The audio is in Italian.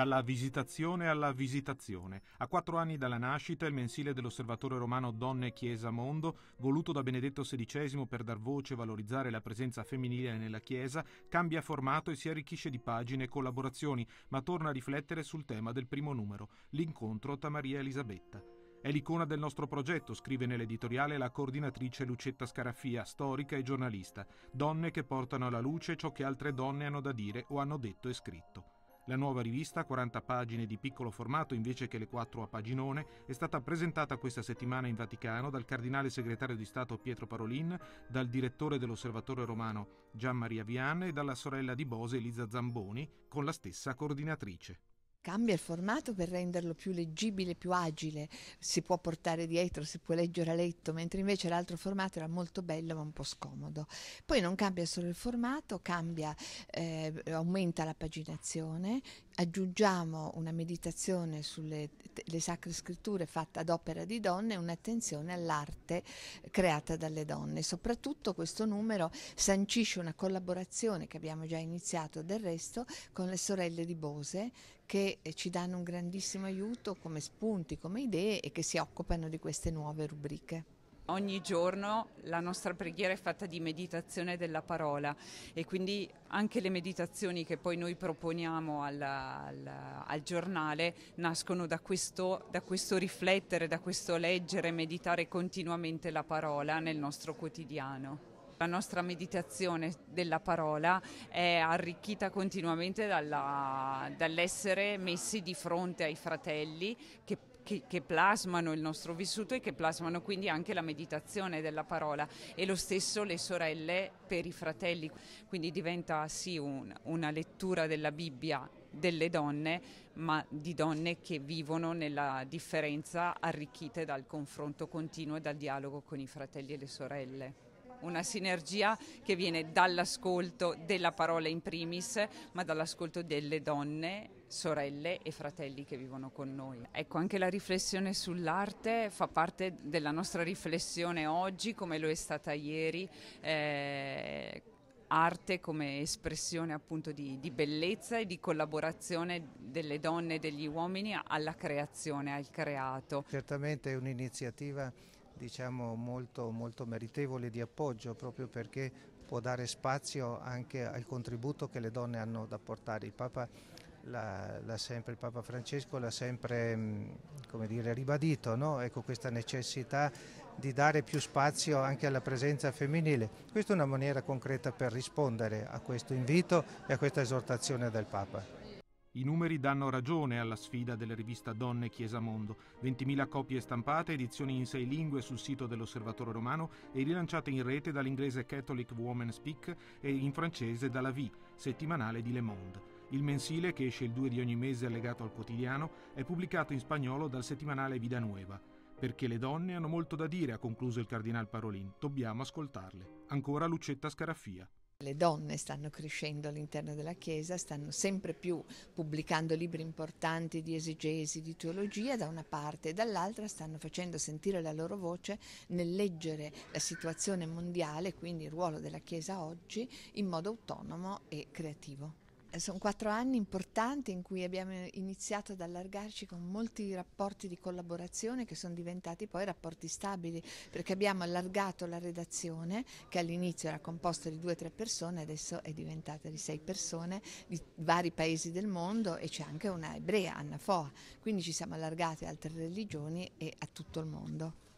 Dalla visitazione alla visitazione. A quattro anni dalla nascita, il mensile dell'osservatore romano Donne e Chiesa Mondo, voluto da Benedetto XVI per dar voce e valorizzare la presenza femminile nella Chiesa, cambia formato e si arricchisce di pagine e collaborazioni, ma torna a riflettere sul tema del primo numero, l'incontro tra Maria e Elisabetta. È l'icona del nostro progetto, scrive nell'editoriale la coordinatrice Lucetta Scaraffia, storica e giornalista. Donne che portano alla luce ciò che altre donne hanno da dire o hanno detto e scritto. La nuova rivista, 40 pagine di piccolo formato invece che le 4 a paginone, è stata presentata questa settimana in Vaticano dal cardinale segretario di Stato Pietro Parolin, dal direttore dell'Osservatore Romano Gian Maria Vianne e dalla sorella di Bose Elisa Zamboni, con la stessa coordinatrice. Cambia il formato per renderlo più leggibile, più agile, si può portare dietro, si può leggere a letto, mentre invece l'altro formato era molto bello ma un po' scomodo. Poi non cambia solo il formato, cambia, eh, aumenta la paginazione, aggiungiamo una meditazione sulle sacre scritture fatta ad opera di donne e un'attenzione all'arte eh, creata dalle donne. Soprattutto questo numero sancisce una collaborazione che abbiamo già iniziato del resto con le sorelle di Bose che eh, ci danno un grandissimo aiuto come spunti, come idee e che si occupano di queste nuove rubriche. Ogni giorno la nostra preghiera è fatta di meditazione della parola e quindi anche le meditazioni che poi noi proponiamo al, al, al giornale nascono da questo, da questo riflettere, da questo leggere, meditare continuamente la parola nel nostro quotidiano. La nostra meditazione della parola è arricchita continuamente dalla, dall'essere messi di fronte ai fratelli che che, che, plasmano il nostro vissuto e che plasmano quindi anche la meditazione della parola e lo stesso le sorelle per i fratelli, quindi diventa sì un, una lettura della Bibbia delle donne, ma di donne che vivono nella differenza arricchite dal confronto continuo e dal dialogo con i fratelli e le sorelle. Una sinergia che viene dall'ascolto della parola in primis, ma dall'ascolto delle donne sorelle e fratelli che vivono con noi. Ecco, anche la riflessione sull'arte fa parte della nostra riflessione oggi, come lo è stata ieri. Eh, arte come espressione appunto di, di, bellezza e di collaborazione delle donne e degli uomini alla creazione, al creato. Certamente è un'iniziativa diciamo, molto, molto meritevole di appoggio proprio perché può dare spazio anche al contributo che le donne hanno da portare. Il Papa l'ha, sempre, il Papa Francesco l'ha sempre mm, dire, ribadito, no? ecco, questa necessità di dare più spazio anche alla presenza femminile. Questa è una maniera concreta per rispondere a questo invito e a questa esortazione del Papa. I numeri danno ragione alla sfida della rivista Donne Chiesa Mondo. 20.000 copie stampate, edizioni in sei lingue sul sito dell'Osservatore Romano e rilanciate in rete dall'inglese Catholic Woman Speak e in francese dalla V, settimanale di Le Monde. Il mensile, che esce il 2 di ogni mese allegato al quotidiano, è pubblicato in spagnolo dal settimanale Vida Nueva. Perché le donne hanno molto da dire, ha concluso il cardinal Parolin. Dobbiamo ascoltarle. Ancora Lucetta Scaraffia. Le donne stanno crescendo all'interno della Chiesa, stanno sempre più pubblicando libri importanti di esegesi, di teologia da una parte e dall'altra stanno facendo sentire la loro voce nel leggere la situazione mondiale, quindi il ruolo della Chiesa oggi, in modo autonomo e creativo. Eh, sono quattro anni importanti in cui abbiamo iniziato ad allargarci con molti rapporti di collaborazione che sono diventati poi rapporti stabili, perché abbiamo allargato la redazione che all'inizio era composta di due o tre persone, adesso è diventata di sei persone di vari paesi del mondo e c'è anche una ebrea, Anna Foa, quindi ci siamo allargati a altre religioni e a tutto il mondo.